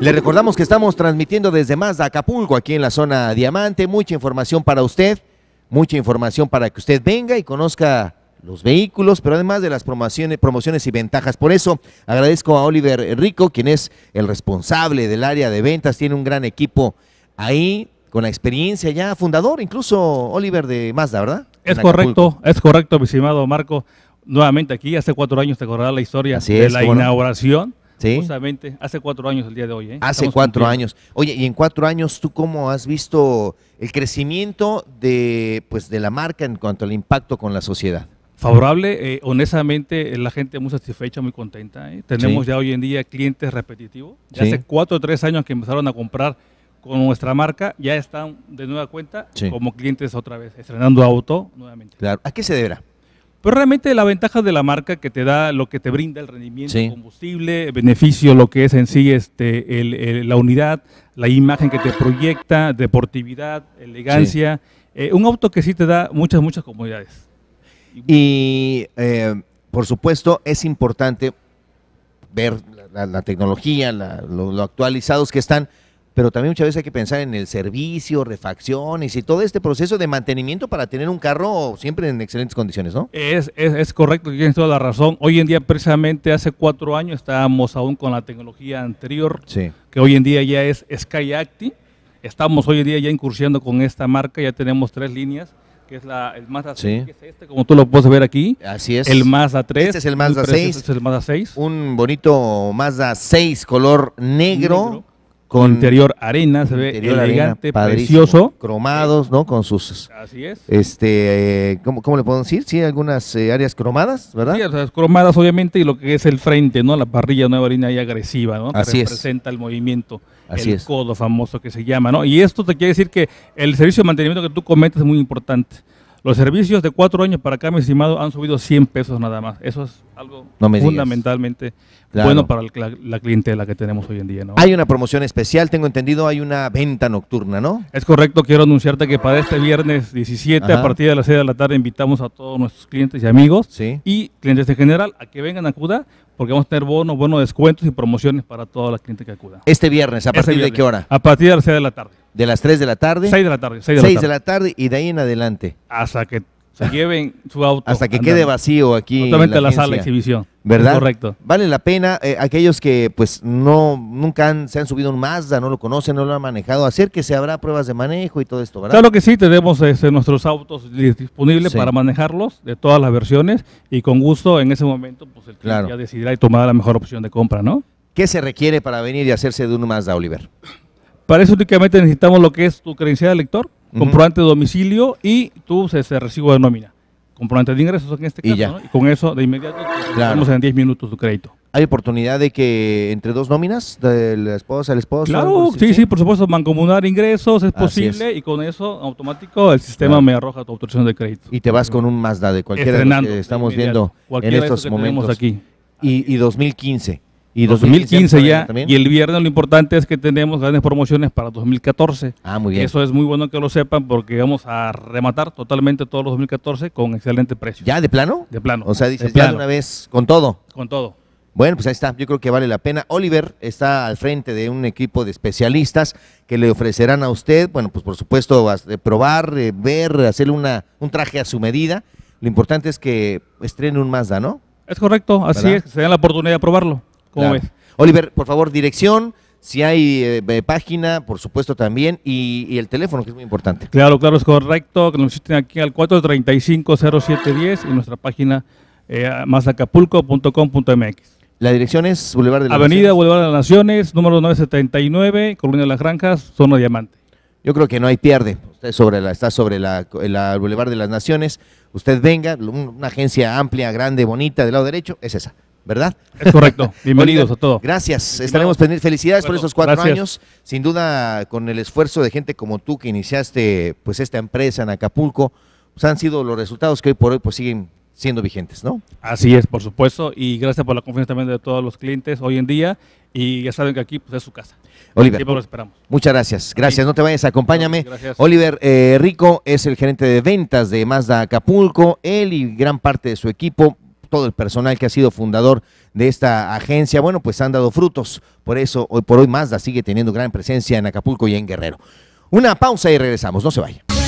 Le recordamos que estamos transmitiendo desde Mazda Acapulco, aquí en la zona Diamante. Mucha información para usted, mucha información para que usted venga y conozca los vehículos, pero además de las promociones, promociones y ventajas. Por eso agradezco a Oliver Rico, quien es el responsable del área de ventas, tiene un gran equipo ahí, con la experiencia ya fundador, incluso Oliver de Mazda, ¿verdad? Es correcto, es correcto, mi estimado Marco. Nuevamente aquí, hace cuatro años te acordarás la historia de la inauguración. ¿Sí? Justamente, hace cuatro años el día de hoy. ¿eh? Hace cuatro años. Oye, y en cuatro años, ¿tú cómo has visto el crecimiento de, pues, de la marca en cuanto al impacto con la sociedad? Favorable, eh, honestamente, la gente muy satisfecha, muy contenta. ¿eh? Tenemos ya hoy en día clientes repetitivos. Ya hace cuatro o tres años que empezaron a comprar con nuestra marca, ya están de nueva cuenta como clientes otra vez, estrenando auto nuevamente. Claro. ¿A qué se deberá? Pero realmente la ventaja de la marca que te da lo que te brinda el rendimiento, combustible, beneficio, lo que es en sí este, la unidad, la imagen que te proyecta, deportividad, elegancia. Eh, un auto que sí te da muchas, muchas comodidades. Y eh, por supuesto es importante ver la, tecnología, la, lo actualizados que están pero también muchas veces hay que pensar en el servicio, refacciones y todo este proceso de mantenimiento para tener un carro siempre en excelentes condiciones, ¿no? Es, es, es correcto, tienes toda la razón. Hoy en día, precisamente hace cuatro años, estábamos aún con la tecnología anterior, que hoy en día ya es Skyacti. Estamos hoy en día ya incursionando con esta marca, ya tenemos tres líneas que es la, el Mazda sí. que es este, como tú lo puedes ver aquí. Así es. El Mazda 3. Este es el Mazda 6. Este es el Mazda 6. Un bonito Mazda 6 color negro con interior arena, se ve elegante, precioso. Cromados, ¿no? Con sus... Así es. Este, eh, ¿cómo, cómo le puedo decir? Sí, algunas eh, áreas cromadas, ¿verdad? Sí, o cromadas obviamente y lo que es el frente, ¿no? La parrilla nueva arena ahí agresiva, ¿no? Así que Representa el movimiento, Así el codo famoso que se llama, ¿no? Y esto te quiere decir que el servicio de mantenimiento que tú cometes es muy importante. Los servicios de cuatro años para acá, mi estimado, han subido 100 pesos nada más. Eso es algo fundamentalmente bueno para la, clientela que tenemos hoy en día. ¿no? Hay una promoción especial, tengo entendido, hay una venta nocturna, ¿no? Es correcto, quiero anunciarte que para este viernes 17, a partir de las 6 de la tarde, invitamos a todos nuestros clientes y amigos y clientes en general a que vengan a CUDA porque vamos a tener bonos, buenos descuentos y promociones para toda la clientela que acuda. Este viernes, ¿a este partir de qué hora? A partir de las 6 de la tarde. De las 3 de la tarde. 6 de la tarde. 6 de, la, tarde. y de ahí en adelante. Hasta que se lleven su auto. Hasta que quede vacío aquí. en la, sala de exhibición. ¿Verdad? Correcto. Vale la pena. Eh, aquellos que pues no, nunca se han subido un Mazda, no lo conocen, no lo han manejado, hacer que se habrá pruebas de manejo y todo esto, ¿verdad? Claro que sí, tenemos este, nuestros autos disponibles para manejarlos de todas las versiones y con gusto en ese momento pues el cliente ya decidirá y tomará la mejor opción de compra, ¿no? ¿Qué se requiere para venir y hacerse de un Mazda, Oliver? Para eso únicamente necesitamos lo que es tu credencial de lector, comprobante de domicilio y tu se, pues, este, recibo de nómina. Comprobante de ingresos en este caso. Y, con eso de inmediato pues, tenemos en 10 minutos tu crédito. ¿Hay oportunidad de que entre dos nóminas, de la esposa, al esposo? Claro, sí, sí, por supuesto, mancomunar ingresos es posible y con eso automático el sistema me arroja tu autorización de crédito. Y te vas con un Mazda de cualquiera de que estamos viendo en estos momentos. Aquí. Y, y 2015. Y 2015, ya. Y el viernes lo importante es que tenemos grandes promociones para 2014. Ah, muy bien. Eso es muy bueno que lo sepan porque vamos a rematar totalmente todos los 2014 con excelente precio. ¿Ya de plano? De plano. O sea, dice, ya de una vez, con todo. Con todo. Bueno, pues ahí está, yo creo que vale la pena. Oliver está al frente de un equipo de especialistas que le ofrecerán a usted, bueno, pues por supuesto, eh, probar, eh, ver, hacerle una, un traje a su medida. Lo importante es que estrene un Mazda, ¿no? Es correcto, así es, se dan la oportunidad de probarlo. Oliver, por favor, dirección, si hay eh, eh, página, por supuesto también, y, el teléfono, que es muy importante. Claro, claro, es correcto, que nos visiten aquí al 435-0710 y nuestra página eh, masacapulco.com.mx La dirección es Boulevard de las Avenida Boulevard de las Naciones, número 979, Colonia de las Granjas, Zona Diamante. Yo creo que no hay pierde. Usted sobre la, está sobre la, la Boulevard de las Naciones. Usted venga, una agencia amplia, grande, bonita, del lado derecho, es esa. ¿verdad? Es correcto. Bienvenidos a todos. Gracias. Estaremos pendientes. Felicidades por esos cuatro años. Sin duda, con el esfuerzo de gente como tú que iniciaste pues esta empresa en Acapulco, pues han sido los resultados que hoy por hoy pues siguen siendo vigentes, ¿no? Así es, por supuesto, y gracias por la confianza también de todos los clientes hoy en día, y ya saben que aquí pues, es su casa. Oliver, esperamos. muchas gracias, gracias, no te vayas, acompáñame. Gracias. Oliver eh, Rico es el gerente de ventas de Mazda Acapulco, él y gran parte de su equipo todo el personal que ha sido fundador de esta agencia, bueno, pues han dado frutos. Por eso, hoy por hoy, Mazda sigue teniendo gran presencia en Acapulco y en Guerrero. Una pausa y regresamos, no se vaya.